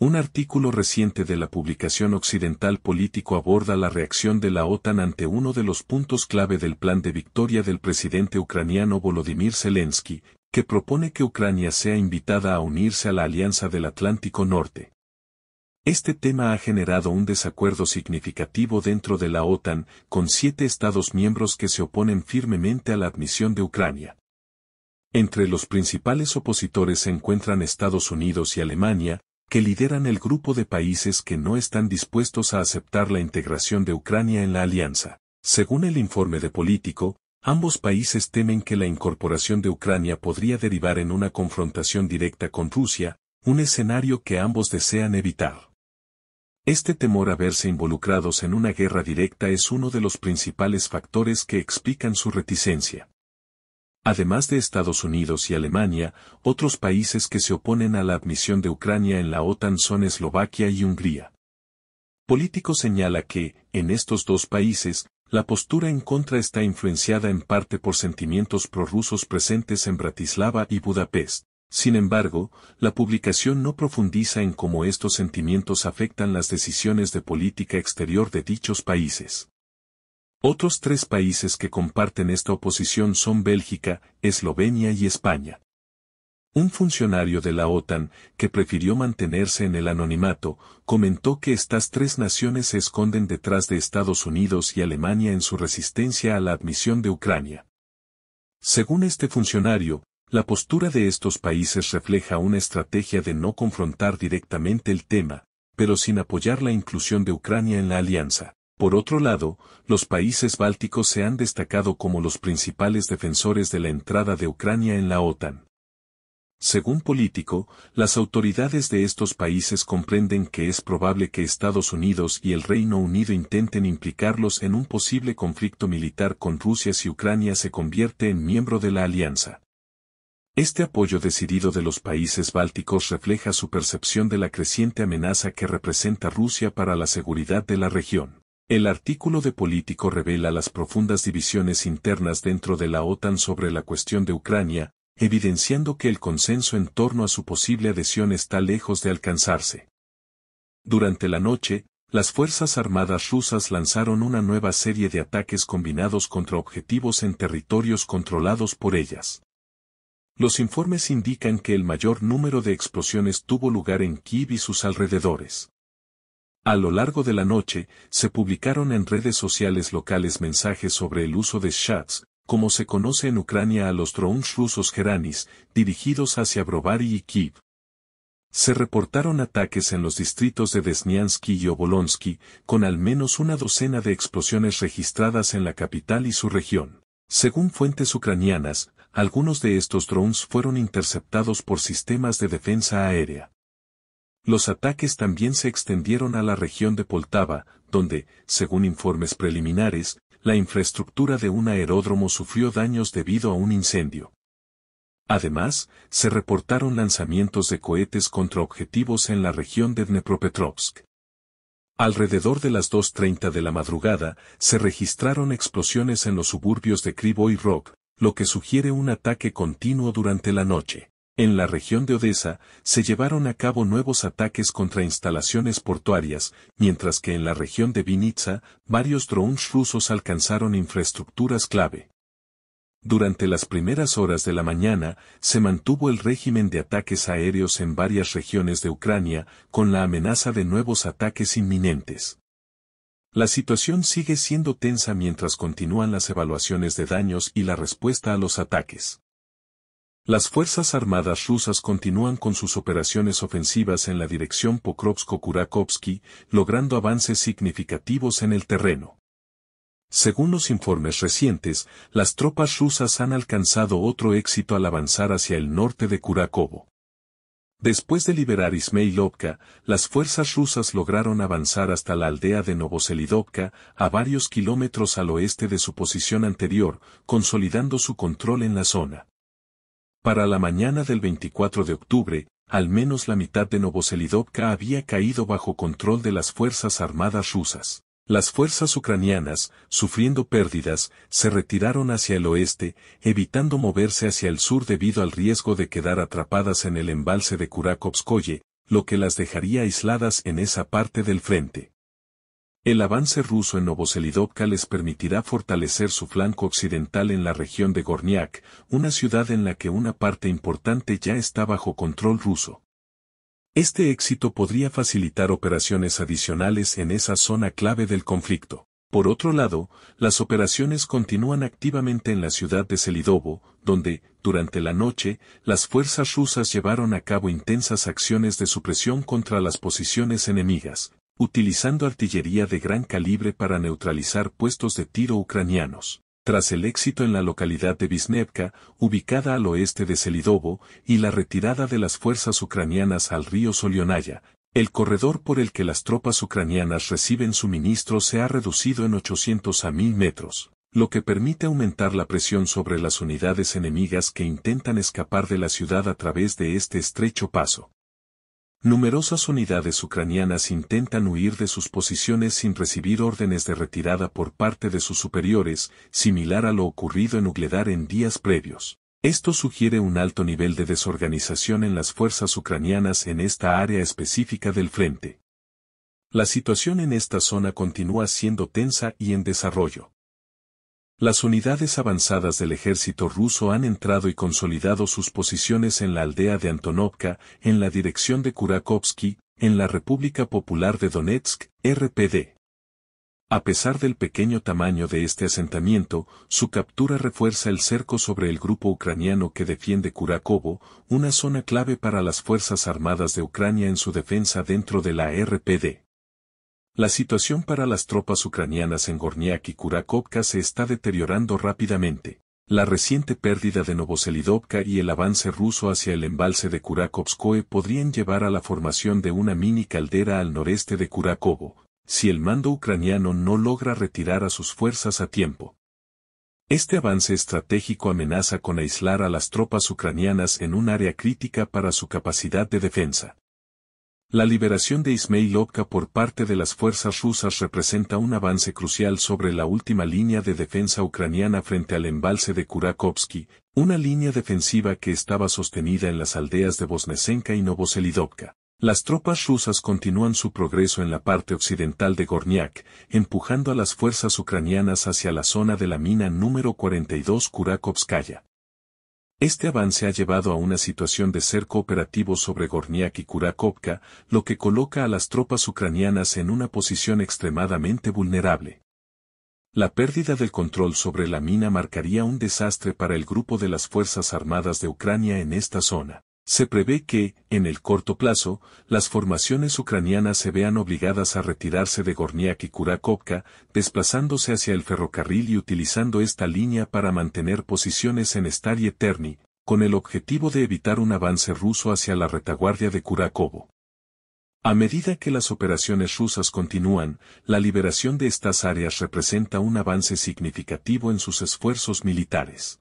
Un artículo reciente de la publicación occidental político aborda la reacción de la OTAN ante uno de los puntos clave del plan de victoria del presidente ucraniano Volodymyr Zelensky, que propone que Ucrania sea invitada a unirse a la Alianza del Atlántico Norte. Este tema ha generado un desacuerdo significativo dentro de la OTAN, con siete Estados miembros que se oponen firmemente a la admisión de Ucrania. Entre los principales opositores se encuentran Estados Unidos y Alemania, que lideran el grupo de países que no están dispuestos a aceptar la integración de Ucrania en la alianza. Según el informe de Político, ambos países temen que la incorporación de Ucrania podría derivar en una confrontación directa con Rusia, un escenario que ambos desean evitar. Este temor a verse involucrados en una guerra directa es uno de los principales factores que explican su reticencia además de Estados Unidos y Alemania, otros países que se oponen a la admisión de Ucrania en la OTAN son Eslovaquia y Hungría. Político señala que, en estos dos países, la postura en contra está influenciada en parte por sentimientos prorrusos presentes en Bratislava y Budapest. Sin embargo, la publicación no profundiza en cómo estos sentimientos afectan las decisiones de política exterior de dichos países. Otros tres países que comparten esta oposición son Bélgica, Eslovenia y España. Un funcionario de la OTAN, que prefirió mantenerse en el anonimato, comentó que estas tres naciones se esconden detrás de Estados Unidos y Alemania en su resistencia a la admisión de Ucrania. Según este funcionario, la postura de estos países refleja una estrategia de no confrontar directamente el tema, pero sin apoyar la inclusión de Ucrania en la alianza. Por otro lado, los países bálticos se han destacado como los principales defensores de la entrada de Ucrania en la OTAN. Según Político, las autoridades de estos países comprenden que es probable que Estados Unidos y el Reino Unido intenten implicarlos en un posible conflicto militar con Rusia si Ucrania se convierte en miembro de la alianza. Este apoyo decidido de los países bálticos refleja su percepción de la creciente amenaza que representa Rusia para la seguridad de la región. El artículo de Político revela las profundas divisiones internas dentro de la OTAN sobre la cuestión de Ucrania, evidenciando que el consenso en torno a su posible adhesión está lejos de alcanzarse. Durante la noche, las Fuerzas Armadas rusas lanzaron una nueva serie de ataques combinados contra objetivos en territorios controlados por ellas. Los informes indican que el mayor número de explosiones tuvo lugar en Kiev y sus alrededores. A lo largo de la noche, se publicaron en redes sociales locales mensajes sobre el uso de Shats, como se conoce en Ucrania a los drones rusos Geranis, dirigidos hacia Brovary y Kiev. Se reportaron ataques en los distritos de Desniansky y Obolonsky, con al menos una docena de explosiones registradas en la capital y su región. Según fuentes ucranianas, algunos de estos drones fueron interceptados por sistemas de defensa aérea. Los ataques también se extendieron a la región de Poltava, donde, según informes preliminares, la infraestructura de un aeródromo sufrió daños debido a un incendio. Además, se reportaron lanzamientos de cohetes contra objetivos en la región de Dnepropetrovsk. Alrededor de las 2.30 de la madrugada, se registraron explosiones en los suburbios de Krivoy Rock, lo que sugiere un ataque continuo durante la noche. En la región de Odessa, se llevaron a cabo nuevos ataques contra instalaciones portuarias, mientras que en la región de Vinitsa, varios drones rusos alcanzaron infraestructuras clave. Durante las primeras horas de la mañana, se mantuvo el régimen de ataques aéreos en varias regiones de Ucrania, con la amenaza de nuevos ataques inminentes. La situación sigue siendo tensa mientras continúan las evaluaciones de daños y la respuesta a los ataques. Las Fuerzas Armadas rusas continúan con sus operaciones ofensivas en la dirección Pokrovsko-Kurakovsky, logrando avances significativos en el terreno. Según los informes recientes, las tropas rusas han alcanzado otro éxito al avanzar hacia el norte de Kurakovo. Después de liberar Ismailovka, las fuerzas rusas lograron avanzar hasta la aldea de Novoselidovka, a varios kilómetros al oeste de su posición anterior, consolidando su control en la zona. Para la mañana del 24 de octubre, al menos la mitad de Novoselidovka había caído bajo control de las Fuerzas Armadas rusas. Las fuerzas ucranianas, sufriendo pérdidas, se retiraron hacia el oeste, evitando moverse hacia el sur debido al riesgo de quedar atrapadas en el embalse de Kurakovskoye, lo que las dejaría aisladas en esa parte del frente. El avance ruso en Novoselidovka les permitirá fortalecer su flanco occidental en la región de Gorniak, una ciudad en la que una parte importante ya está bajo control ruso. Este éxito podría facilitar operaciones adicionales en esa zona clave del conflicto. Por otro lado, las operaciones continúan activamente en la ciudad de Selidovo, donde, durante la noche, las fuerzas rusas llevaron a cabo intensas acciones de supresión contra las posiciones enemigas, utilizando artillería de gran calibre para neutralizar puestos de tiro ucranianos. Tras el éxito en la localidad de Visnevka, ubicada al oeste de Selidovo, y la retirada de las fuerzas ucranianas al río Solionaya, el corredor por el que las tropas ucranianas reciben suministro se ha reducido en 800 a 1000 metros, lo que permite aumentar la presión sobre las unidades enemigas que intentan escapar de la ciudad a través de este estrecho paso. Numerosas unidades ucranianas intentan huir de sus posiciones sin recibir órdenes de retirada por parte de sus superiores, similar a lo ocurrido en Ugledar en días previos. Esto sugiere un alto nivel de desorganización en las fuerzas ucranianas en esta área específica del frente. La situación en esta zona continúa siendo tensa y en desarrollo. Las unidades avanzadas del ejército ruso han entrado y consolidado sus posiciones en la aldea de Antonovka, en la dirección de Kurakovsky, en la República Popular de Donetsk, RPD. A pesar del pequeño tamaño de este asentamiento, su captura refuerza el cerco sobre el grupo ucraniano que defiende Kurakovo, una zona clave para las Fuerzas Armadas de Ucrania en su defensa dentro de la RPD. La situación para las tropas ucranianas en Gorniak y Kurakovka se está deteriorando rápidamente. La reciente pérdida de Novoselidovka y el avance ruso hacia el embalse de Kurakovskoe podrían llevar a la formación de una mini caldera al noreste de Kurakovo, si el mando ucraniano no logra retirar a sus fuerzas a tiempo. Este avance estratégico amenaza con aislar a las tropas ucranianas en un área crítica para su capacidad de defensa. La liberación de Ismailovka por parte de las fuerzas rusas representa un avance crucial sobre la última línea de defensa ucraniana frente al embalse de Kurakovsky, una línea defensiva que estaba sostenida en las aldeas de Bosnesenka y Novoselidovka. Las tropas rusas continúan su progreso en la parte occidental de Gorniak, empujando a las fuerzas ucranianas hacia la zona de la mina número 42 Kurakovskaya. Este avance ha llevado a una situación de cerco operativo sobre Gorniak y Kurakovka, lo que coloca a las tropas ucranianas en una posición extremadamente vulnerable. La pérdida del control sobre la mina marcaría un desastre para el grupo de las Fuerzas Armadas de Ucrania en esta zona. Se prevé que, en el corto plazo, las formaciones ucranianas se vean obligadas a retirarse de Gorniak y Kurakovka, desplazándose hacia el ferrocarril y utilizando esta línea para mantener posiciones en Stary Terni, con el objetivo de evitar un avance ruso hacia la retaguardia de Kurakovo. A medida que las operaciones rusas continúan, la liberación de estas áreas representa un avance significativo en sus esfuerzos militares.